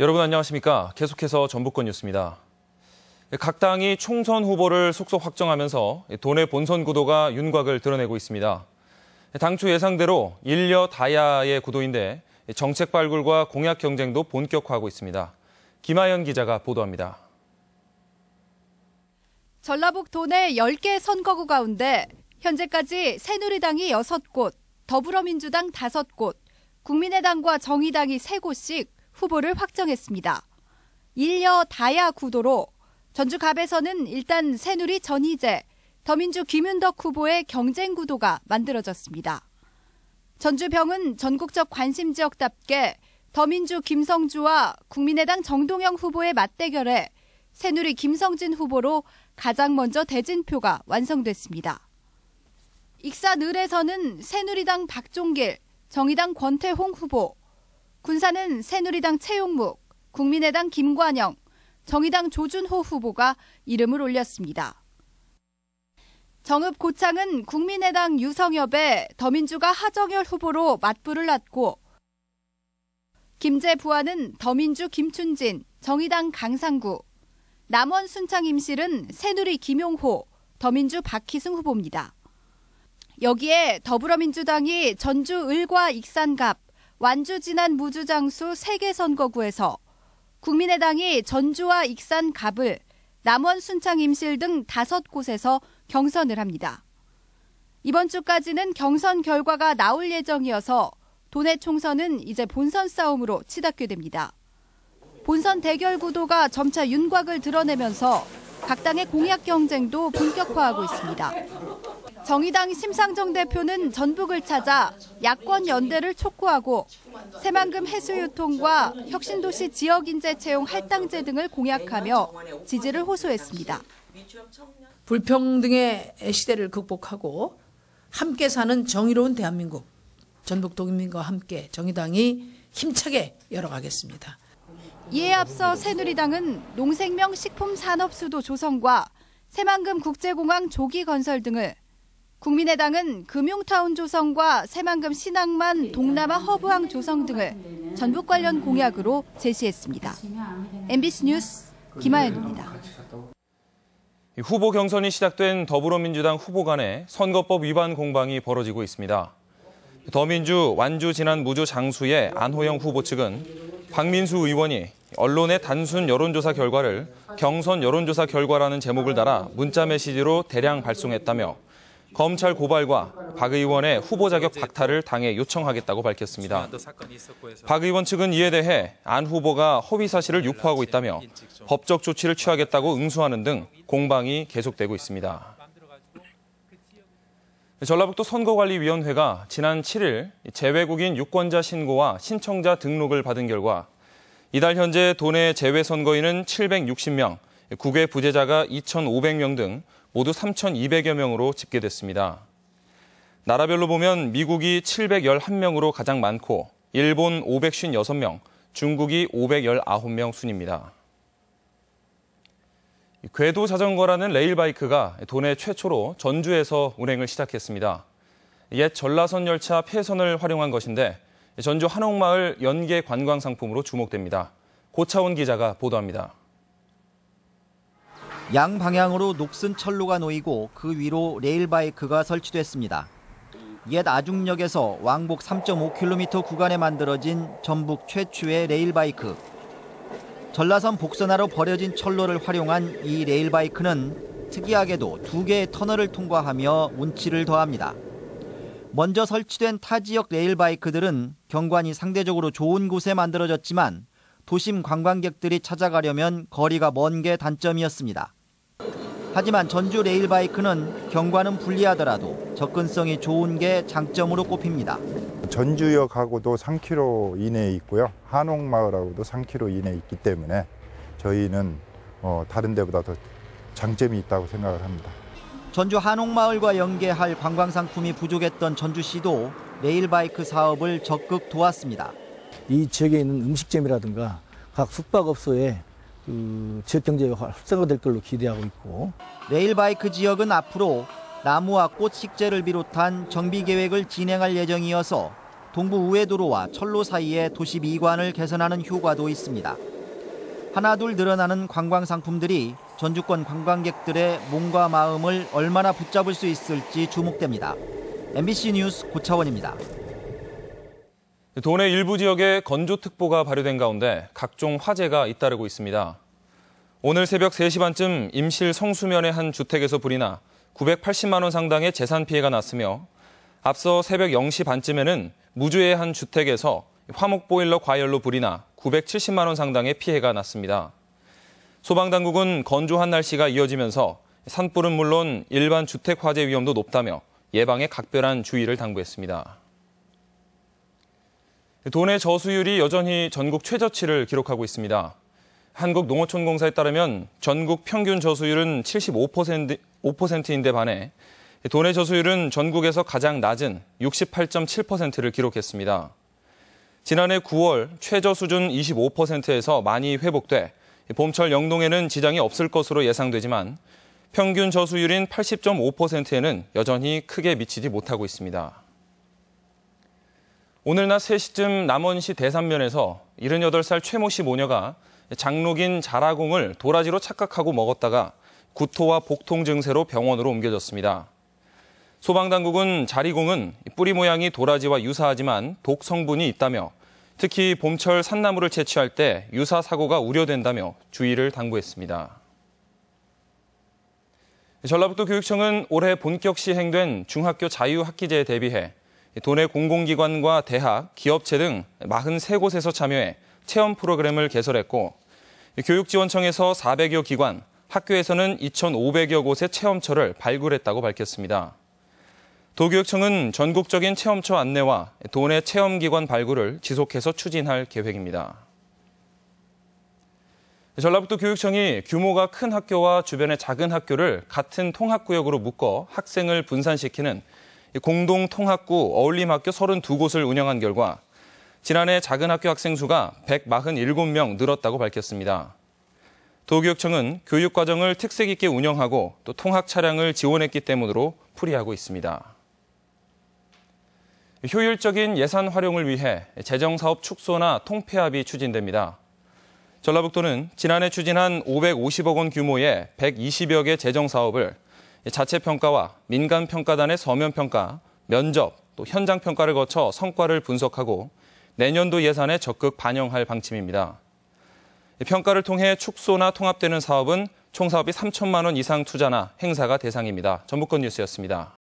여러분 안녕하십니까? 계속해서 전북권 뉴스입니다. 각 당이 총선 후보를 속속 확정하면서 돈의 본선 구도가 윤곽을 드러내고 있습니다. 당초 예상대로 일려 다야의 구도인데 정책 발굴과 공약 경쟁도 본격화하고 있습니다. 김하연 기자가 보도합니다. 전라북 도내 10개 선거구 가운데 현재까지 새누리당이 6곳, 더불어민주당 5곳, 국민의당과 정의당이 3곳씩 후보를 확정했습니다. 일여 다야 구도로 전주갑에서는 일단 새누리 전희재, 더민주 김윤덕 후보의 경쟁 구도가 만들어졌습니다. 전주병은 전국적 관심 지역답게 더민주 김성주와 국민의당 정동영 후보의 맞대결에 새누리 김성진 후보로 가장 먼저 대진표가 완성됐습니다. 익산 을에서는 새누리당 박종길, 정의당 권태홍 후보, 군산은 새누리당 최용묵 국민의당 김관영, 정의당 조준호 후보가 이름을 올렸습니다. 정읍 고창은 국민의당 유성엽에 더민주가 하정열 후보로 맞불을 놨고 김재 부안은 더민주 김춘진, 정의당 강상구, 남원 순창 임실은 새누리 김용호, 더민주 박희승 후보입니다. 여기에 더불어민주당이 전주 을과 익산갑, 완주 지난 무주장수 세계 선거구에서 국민의당이 전주와 익산 갑을, 남원 순창 임실 등 다섯 곳에서 경선을 합니다. 이번 주까지는 경선 결과가 나올 예정이어서 도내 총선은 이제 본선 싸움으로 치닫게 됩니다. 본선 대결 구도가 점차 윤곽을 드러내면서 각 당의 공약 경쟁도 본격화하고 있습니다. 정의당 심상정 대표는 전북을 찾아 야권 연대를 촉구하고 새만금 해수유통과 혁신도시 지역인재 채용 할당제 등을 공약하며 지지를 호소했습니다. 불평등의 시대를 극복하고 함께 사는 정의로운 대한민국 전북 도민과 함께 정의당이 힘차게 열어가겠습니다. 이에 앞서 새누리당은 농생명 식품산업수도 조성과 새만금 국제공항 조기 건설 등을 국민의당은 금융타운 조성과 새만금 신항만 동남아 허브항 조성 등을 전북 관련 공약으로 제시했습니다. MBC 뉴스 김하연입니다 후보 경선이 시작된 더불어민주당 후보 간의 선거법 위반 공방이 벌어지고 있습니다. 더민주 완주 지난 무조 장수의 안호영 후보 측은 박민수 의원이 언론의 단순 여론조사 결과를 경선 여론조사 결과라는 제목을 달아 문자 메시지로 대량 발송했다며 검찰 고발과 박 의원의 후보 자격 박탈을 당에 요청하겠다고 밝혔습니다. 박 의원 측은 이에 대해 안 후보가 허위 사실을 유포하고 있다며 법적 조치를 취하겠다고 응수하는 등 공방이 계속되고 있습니다. 전라북도 선거관리위원회가 지난 7일 재외국인 유권자 신고와 신청자 등록을 받은 결과 이달 현재 도내 재외 선거인은 760명, 국외 부재자가 2,500명 등 모두 3,200여 명으로 집계됐습니다. 나라별로 보면 미국이 711명으로 가장 많고 일본 556명, 중국이 519명 순입니다. 궤도 자전거라는 레일바이크가 도내 최초로 전주에서 운행을 시작했습니다. 옛 전라선 열차 폐선을 활용한 것인데 전주 한옥마을 연계 관광 상품으로 주목됩니다. 고차원 기자가 보도합니다. 양 방향으로 녹슨 철로가 놓이고 그 위로 레일바이크가 설치됐습니다. 옛 아중역에서 왕복 3.5km 구간에 만들어진 전북 최초의 레일바이크. 전라선 복선화로 버려진 철로를 활용한 이 레일바이크는 특이하게도 두 개의 터널을 통과하며 운치를 더합니다. 먼저 설치된 타 지역 레일바이크들은 경관이 상대적으로 좋은 곳에 만들어졌지만 도심 관광객들이 찾아가려면 거리가 먼 게 단점이었습니다. 하지만 전주 레일바이크는 경과는 불리하더라도 접근성이 좋은 게 장점으로 꼽힙니다. 전주역하고도 3km 이내에 있고요. 한옥마을하고도 3km 이내에 있기 때문에 저희는 어, 다른 데보다 더 장점이 있다고 생각을 합니다. 전주 한옥마을과 연계할 관광상품이 부족했던 전주시도 레일바이크 사업을 적극 도왔습니다. 이 지역에 있는 음식점이라든가 각 숙박업소에 그 지역 경제에 활성화될 걸로 기대하고 있고 레일바이크 지역은 앞으로 나무와 꽃 식재를 비롯한 정비 계획을 진행할 예정이어서 동부 우회도로와 철로 사이의 도시 미관을 개선하는 효과도 있습니다. 하나둘 늘어나는 관광 상품들이 전주권 관광객들의 몸과 마음을 얼마나 붙잡을 수 있을지 주목됩니다. MBC 뉴스 고차원입니다. 도내 일부 지역에 건조특보가 발효된 가운데 각종 화재가 잇따르고 있습니다. 오늘 새벽 3시 반쯤 임실 성수면의 한 주택에서 불이 나 980만 원 상당의 재산 피해가 났으며 앞서 새벽 0시 반쯤에는 무주의 한 주택에서 화목 보일러 과열로 불이 나 970만 원 상당의 피해가 났습니다. 소방당국은 건조한 날씨가 이어지면서 산불은 물론 일반 주택 화재 위험도 높다며 예방에 각별한 주의를 당부했습니다. 돈의 저수율이 여전히 전국 최저치를 기록하고 있습니다. 한국농어촌공사에 따르면 전국 평균 저수율은 75%, 인데 반해 돈의 저수율은 전국에서 가장 낮은 68.7%를 기록했습니다. 지난해 9월 최저 수준 25%에서 많이 회복돼 봄철 영동에는 지장이 없을 것으로 예상되지만 평균 저수율인 80.5%에는 여전히 크게 미치지 못하고 있습니다. 오늘 낮 3시쯤 남원시 대산면에서 78살 최모 씨 모녀가 장록인 자라공을 도라지로 착각하고 먹었다가 구토와 복통 증세로 병원으로 옮겨졌습니다. 소방당국은 자리공은 뿌리 모양이 도라지와 유사하지만 독 성분이 있다며 특히 봄철 산나물을 채취할 때 유사 사고가 우려된다며 주의를 당부했습니다. 전라북도 교육청은 올해 본격 시행된 중학교 자유학기제에 대비해 도내 공공기관과 대학, 기업체 등 43곳에서 참여해 체험 프로그램을 개설했고 교육지원청에서 400여 기관, 학교에서는 2,500여 곳의 체험처를 발굴했다고 밝혔습니다. 도교육청은 전국적인 체험처 안내와 도내 체험기관 발굴을 지속해서 추진할 계획입니다. 전라북도 교육청이 규모가 큰 학교와 주변의 작은 학교를 같은 통합구역으로 묶어 학생을 분산시키는 공동 통합구 어울림학교 32곳을 운영한 결과 지난해 작은 학교 학생 수가 147명 늘었다고 밝혔습니다. 도교육청은 교육과정을 특색 있게 운영하고 또 통학 차량을 지원했기 때문으로 풀이하고 있습니다. 효율적인 예산 활용을 위해 재정사업 축소나 통폐합이 추진됩니다. 전라북도는 지난해 추진한 550억 원 규모의 120여 개 재정사업을 자체 평가와 민간 평가단의 서면 평가, 면접, 또 현장 평가를 거쳐 성과를 분석하고 내년도 예산에 적극 반영할 방침입니다. 평가를 통해 축소나 통합되는 사업은 총 사업이 3천만 원 이상 투자나 행사가 대상입니다. 전북권 뉴스였습니다.